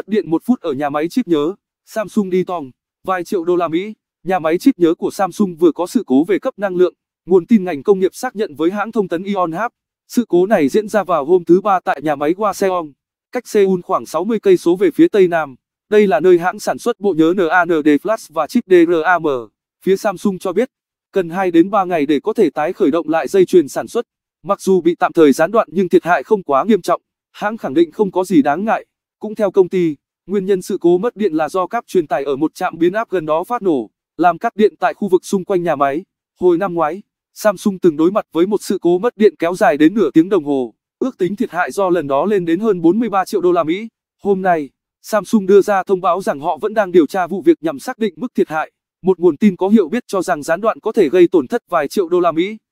bất điện một phút ở nhà máy chip nhớ, Samsung đi tong, vài triệu đô la Mỹ. Nhà máy chip nhớ của Samsung vừa có sự cố về cấp năng lượng, nguồn tin ngành công nghiệp xác nhận với hãng thông tấn Ion Sự cố này diễn ra vào hôm thứ Ba tại nhà máy Waseong, cách Seoul khoảng 60 cây số về phía tây nam. Đây là nơi hãng sản xuất bộ nhớ NAND flash và chip DRAM. Phía Samsung cho biết, cần 2 đến 3 ngày để có thể tái khởi động lại dây chuyền sản xuất. Mặc dù bị tạm thời gián đoạn nhưng thiệt hại không quá nghiêm trọng, hãng khẳng định không có gì đáng ngại. Cũng theo công ty, nguyên nhân sự cố mất điện là do cáp truyền tải ở một trạm biến áp gần đó phát nổ, làm cắt điện tại khu vực xung quanh nhà máy. Hồi năm ngoái, Samsung từng đối mặt với một sự cố mất điện kéo dài đến nửa tiếng đồng hồ, ước tính thiệt hại do lần đó lên đến hơn 43 triệu đô la Mỹ. Hôm nay, Samsung đưa ra thông báo rằng họ vẫn đang điều tra vụ việc nhằm xác định mức thiệt hại. Một nguồn tin có hiệu biết cho rằng gián đoạn có thể gây tổn thất vài triệu đô la Mỹ.